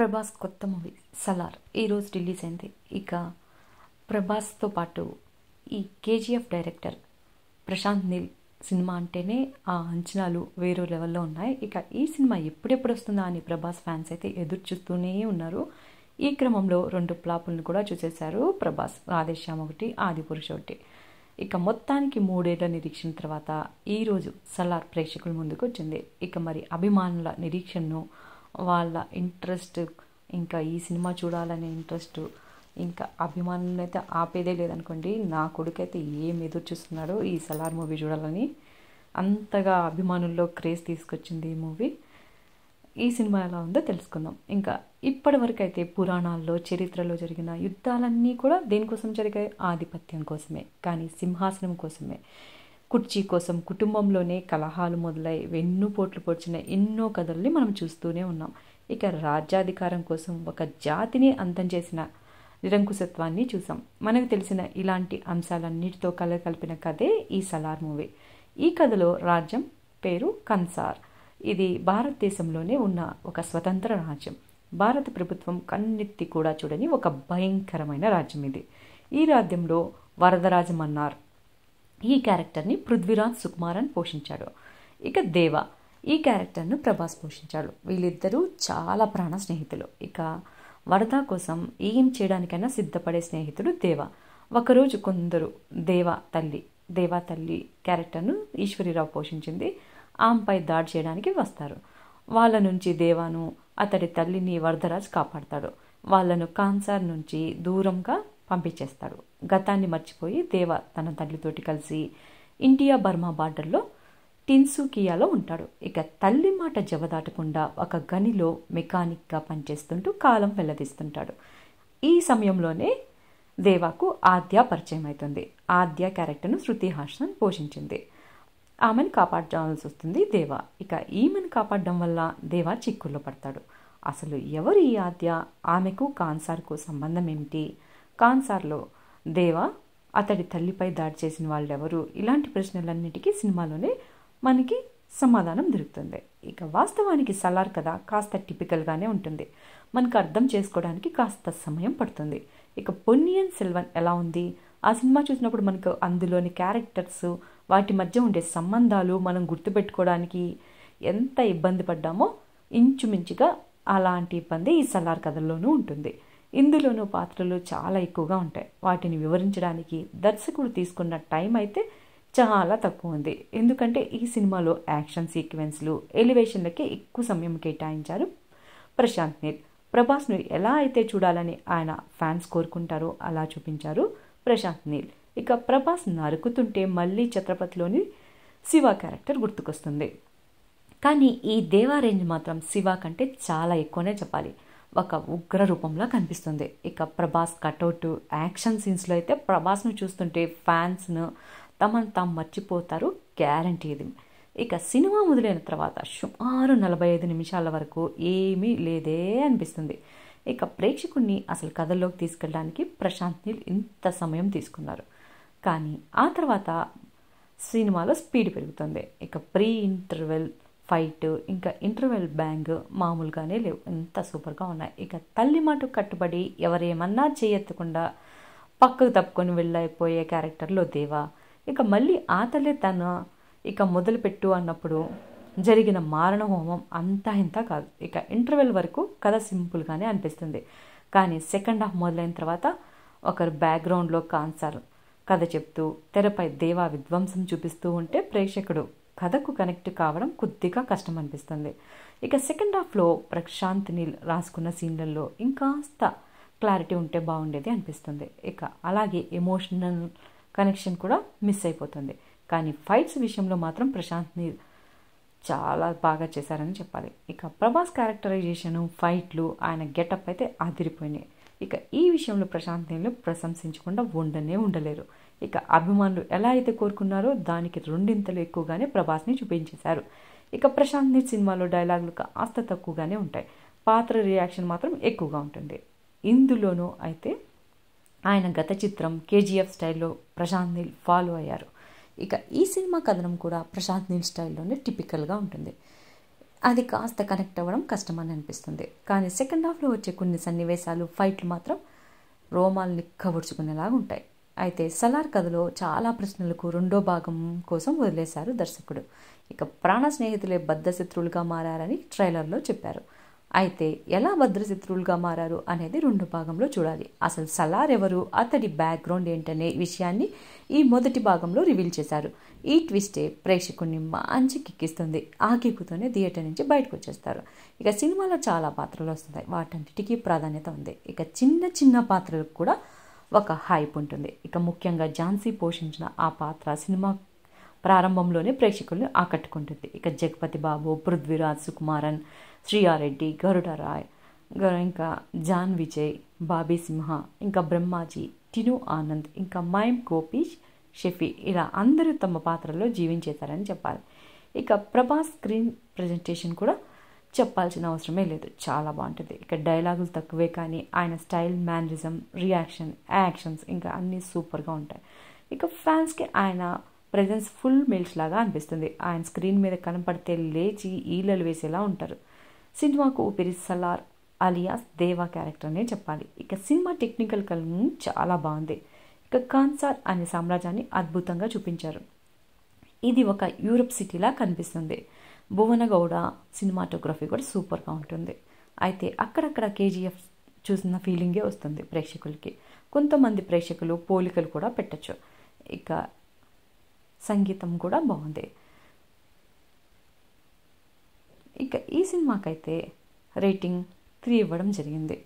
ప్రభాస్ కొత్త మూవీ సలార్ ఈరోజు రిలీజ్ అయింది ఇక ప్రభాస్తో పాటు ఈ కేజీఎఫ్ డైరెక్టర్ ప్రశాంత్ నీల్ సినిమా అంటేనే ఆ అంచనాలు వేరే లెవెల్లో ఉన్నాయి ఇక ఈ సినిమా ఎప్పుడెప్పుడు వస్తుందా అని ప్రభాస్ ఫ్యాన్స్ అయితే ఎదురు చూస్తూనే ఉన్నారు ఈ క్రమంలో రెండు ప్లాపులను కూడా చూసేశారు ప్రభాస్ ఆదేశ్యామ్ ఒకటి ఆది పురుష ఒకటి ఇక మొత్తానికి మూడేళ్ల నిరీక్షణ తర్వాత ఈరోజు సలార్ ప్రేక్షకుల ముందుకు వచ్చింది ఇక మరి అభిమానుల నిరీక్షణను వాళ్ళ ఇంట్రెస్ట్ ఇంకా ఈ సినిమా చూడాలనే ఇంట్రెస్ట్ ఇంకా అభిమానులను అయితే ఆపేదే లేదనుకోండి నా కొడుకు అయితే ఏం ఎదురు చూస్తున్నాడో ఈ సలార్ మూవీ చూడాలని అంతగా అభిమానుల్లో క్రేజ్ తీసుకొచ్చింది ఈ మూవీ ఈ సినిమా ఎలా ఉందో తెలుసుకుందాం ఇంకా ఇప్పటి వరకు అయితే పురాణాల్లో చరిత్రలో జరిగిన యుద్ధాలన్నీ కూడా దేనికోసం జరిగాయి ఆధిపత్యం కోసమే కానీ సింహాసనం కోసమే కుర్చీ కోసం కుటుంబంలోనే కలహాలు మొదలై వెన్నుపోట్లు పొడిచిన ఎన్నో కథల్ని మనం చూస్తూనే ఉన్నాం ఇక రాజ్యాధికారం కోసం ఒక జాతిని అంతం చేసిన నిరంకుశత్వాన్ని చూసాం మనకు తెలిసిన ఇలాంటి అంశాలన్నిటితో కలకలిపిన కథే ఈ సలార్ మూవీ ఈ కథలో రాజ్యం పేరు కన్సార్ ఇది భారతదేశంలోనే ఉన్న ఒక స్వతంత్ర రాజ్యం భారత ప్రభుత్వం కన్నెత్తి కూడా చూడని ఒక భయంకరమైన రాజ్యం ఇది ఈ రాజ్యంలో వరదరాజమన్నార్ ఈ క్యారెక్టర్ని పృథ్వీరాజ్ సుకుమారన్ పోషించాడు ఇక దేవ ఈ క్యారెక్టర్ను ప్రభాస్ పోషించాడు వీళ్ళిద్దరూ చాలా ప్రాణ స్నేహితులు ఇక వరద కోసం ఏం చేయడానికైనా సిద్ధపడే స్నేహితుడు దేవ ఒకరోజు కొందరు దేవ తల్లి దేవా తల్లి క్యారెక్టర్ను ఈశ్వరీరావు పోషించింది ఆమెపై దాడి చేయడానికి వస్తారు వాళ్ళ నుంచి దేవాను అతడి తల్లిని వరదరాజ్ కాపాడతాడు వాళ్ళను కాన్సార్ నుంచి దూరంగా పంపించేస్తాడు గతాన్ని మర్చిపోయి దేవ తన తల్లితోటి కలిసి ఇండియా బర్మా బార్డర్లో టిన్సుకియాలో ఉంటాడు ఇక తల్లి మాట జవదాటకుండా ఒక గనిలో మెకానిక్గా పనిచేస్తుంటూ కాలం వెల్లదీస్తుంటాడు ఈ సమయంలోనే దేవాకు ఆద్య పరిచయం అవుతుంది ఆద్య క్యారెక్టర్ను శృతి హాసన్ పోషించింది ఆమెను కాపాడాల్సి వస్తుంది దేవ ఇక ఈమెను కాపాడడం వల్ల దేవ చిక్కుల్లో పడతాడు అసలు ఎవరు ఈ ఆద్య ఆమెకు కాన్సార్కు సంబంధం ఏమిటి కాన్సార్లో దేవా అతడి తల్లిపై దాడి చేసిన వాళ్ళెవరు ఇలాంటి ప్రశ్నలన్నిటికీ సినిమాలోనే మనకి సమాధానం దొరుకుతుంది ఇక వాస్తవానికి సలార్ కథ కాస్త టిపికల్గానే ఉంటుంది మనకు అర్థం చేసుకోవడానికి కాస్త సమయం పడుతుంది ఇక పొన్నియన్ సెల్వన్ ఎలా ఉంది ఆ సినిమా చూసినప్పుడు మనకు అందులోని క్యారెక్టర్స్ వాటి మధ్య ఉండే సంబంధాలు మనం గుర్తుపెట్టుకోవడానికి ఎంత ఇబ్బంది పడ్డామో ఇంచుమించుగా అలాంటి ఇబ్బంది ఈ సలార్ కథల్లోనూ ఉంటుంది ఇందులోనూ పాత్రలు చాలా ఎక్కువగా ఉంటాయి వాటిని వివరించడానికి దర్శకుడు తీసుకున్న టైం అయితే చాలా తక్కువ ఉంది ఎందుకంటే ఈ సినిమాలో యాక్షన్ సీక్వెన్స్లు ఎలివేషన్లకే ఎక్కువ సమయం కేటాయించారు ప్రశాంత్ నీల్ ప్రభాస్ను ఎలా అయితే చూడాలని ఆయన ఫ్యాన్స్ కోరుకుంటారో అలా చూపించారు ప్రశాంత్ నీల్ ఇక ప్రభాస్ నరుకుతుంటే మళ్ళీ ఛత్రపతిలోని శివ క్యారెక్టర్ గుర్తుకొస్తుంది కానీ ఈ దేవా రేంజ్ మాత్రం శివ కంటే చాలా ఎక్కువనే చెప్పాలి ఒక ఉగ్ర రూపంలో కనిపిస్తుంది ఇక ప్రభాస్ కటౌట్ యాక్షన్ సీన్స్లో అయితే ప్రభాస్ను చూస్తుంటే ఫ్యాన్స్ను తమను తాము మర్చిపోతారు గ్యారంటీ ఇది ఇక సినిమా మొదలైన తర్వాత సుమారు నలభై ఐదు నిమిషాల వరకు ఏమీ లేదే అనిపిస్తుంది ఇక ప్రేక్షకుడిని అసలు కథల్లోకి తీసుకెళ్ళడానికి ప్రశాంత్ నీల్ ఇంత సమయం తీసుకున్నారు కానీ ఆ తర్వాత సినిమాలో స్పీడ్ పెరుగుతుంది ఇక ప్రీ ఇంటర్వెల్ ఫైట్ ఇంకా ఇంటర్వెల్ బ్యాంగ్ మామూలుగానే లేవు ఎంత సూపర్గా ఉన్నాయి ఇక తల్లి మాట కట్టుబడి ఎవరేమన్నా చేయెత్తకుండా పక్కకు తప్పుకొని వెళ్ళైపోయే క్యారెక్టర్లో దేవా ఇక మళ్ళీ ఆ తన ఇక మొదలుపెట్టు అన్నప్పుడు జరిగిన మారణ హోమం అంతా ఇంత కాదు ఇక ఇంటర్వెల్ వరకు కథ సింపుల్గానే అనిపిస్తుంది కానీ సెకండ్ హాఫ్ మొదలైన తర్వాత ఒకరు బ్యాక్గ్రౌండ్లో కాన్సర్ కథ చెప్తూ తెరపై దేవా విధ్వంసం చూపిస్తూ ఉంటే ప్రేక్షకుడు కథకు కనెక్ట్ కావడం కొద్దిగా కష్టం అనిపిస్తుంది ఇక సెకండ్ హాఫ్లో ప్రశాంత్ నీల్ రాసుకున్న సీన్లలో ఇంకాస్త క్లారిటీ ఉంటే బాగుండేది అనిపిస్తుంది ఇక అలాగే ఎమోషనల్ కనెక్షన్ కూడా మిస్ అయిపోతుంది కానీ ఫైట్స్ విషయంలో మాత్రం ప్రశాంత్ నీల్ చాలా బాగా చేశారని చెప్పాలి ఇక ప్రభాస్ క్యారెక్టరైజేషను ఫైట్లు ఆయన గెటప్ అయితే అదిరిపోయినాయి ఇక ఈ విషయంలో ప్రశాంత్ నీళ్ళు ప్రశంసించకుండా ఉండనే ఉండలేరు ఇక అభిమానులు ఎలా అయితే కోరుకున్నారో దానికి రెండింతలు ఎక్కువగానే ప్రభాస్ని చూపించేశారు ఇక ప్రశాంత్ నీత్ సినిమాలో డైలాగులు కాస్త తక్కువగానే ఉంటాయి పాత్ర రియాక్షన్ మాత్రం ఎక్కువగా ఉంటుంది ఇందులోనూ అయితే ఆయన గత చిత్రం కేజీఎఫ్ స్టైల్లో ప్రశాంత్ నీల్ ఫాలో అయ్యారు ఇక ఈ సినిమా కథనం కూడా ప్రశాంత్ నీల్ స్టైల్లోనే టిపికల్గా ఉంటుంది అది కాస్త కనెక్ట్ అవ్వడం కష్టమని అనిపిస్తుంది కానీ సెకండ్ హాఫ్లో వచ్చే కొన్ని సన్నివేశాలు ఫైట్లు మాత్రం రోమాల్ని కబుర్చుకునేలాగా ఉంటాయి అయితే సలార్ కథలో చాలా ప్రశ్నలకు రెండో భాగం కోసం వదిలేశారు దర్శకుడు ఇక ప్రాణ స్నేహితులే భద్రశత్రువులుగా మారని ట్రైలర్లో చెప్పారు అయితే ఎలా భద్రశత్రువులుగా మారారు అనేది రెండు భాగంలో చూడాలి అసలు సలార్ ఎవరు అతడి బ్యాక్గ్రౌండ్ ఏంటనే విషయాన్ని ఈ మొదటి భాగంలో రివీల్ చేశారు ఈ ట్విస్టే ప్రేక్షకుడిని మంచి కిక్కిస్తుంది ఆ కిక్కుతోనే థియేటర్ నుంచి బయటకు వచ్చేస్తారు ఇక సినిమాలో చాలా పాత్రలు వస్తున్నాయి వాటన్నిటికీ ప్రాధాన్యత ఉంది ఇక చిన్న చిన్న పాత్రలకు కూడా ఒక హైప్ ఉంటుంది ఇక ముఖ్యంగా ఝాన్సీ పోషించిన ఆ పాత్ర సినిమా ప్రారంభంలోనే ప్రేక్షకుల్ని ఆకట్టుకుంటుంది ఇక జగపతి బాబు పృథ్వీరాజ్ సుకుమారన్ శ్రీయారెడ్డి గరుడరాయ్ ఇంకా జాన్ విజయ్ బాబీ సింహ ఇంకా బ్రహ్మాజీ టిను ఆనంద్ ఇంకా మైమ్ గోపీష్ షెఫీ ఇలా అందరూ తమ పాత్రల్లో జీవించేశారని చెప్పాలి ఇక ప్రభాస్ స్క్రీన్ ప్రజెంటేషన్ కూడా చెప్పాల్సిన అవసరమే లేదు చాలా బాగుంటుంది ఇక డైలాగులు తక్కువే కానీ ఆయన స్టైల్ మ్యానరిజం రియాక్షన్ యాక్షన్స్ ఇంకా అన్నీ సూపర్గా ఉంటాయి ఇక ఫ్యాన్స్కి ఆయన ప్రజెన్స్ ఫుల్ మెల్స్ లాగా అనిపిస్తుంది ఆయన స్క్రీన్ మీద కనపడితే లేచి ఈలలు వేసేలా ఉంటారు సినిమాకు ఊపిరి సలార్ అలియాస్ దేవా క్యారెక్టర్నే చెప్పాలి ఇక సినిమా టెక్నికల్ కలం చాలా బాగుంది ఇక కాన్సార్ అనే సామ్రాజ్యాన్ని అద్భుతంగా చూపించారు ఇది ఒక యూరప్ సిటీలా కనిపిస్తుంది భువనగౌడ సినిమాటోగ్రఫీ కూడా సూపర్గా ఉంటుంది అయితే అక్కడక్కడ కేజీఎఫ్ చూసిన ఫీలింగే వస్తుంది ప్రేక్షకులకి కొంతమంది ప్రేక్షకులు పోలికలు కూడా పెట్టచ్చు ఇక సంగీతం కూడా బాగుంది ఇక ఈ సినిమాకైతే రేటింగ్ త్రీ ఇవ్వడం జరిగింది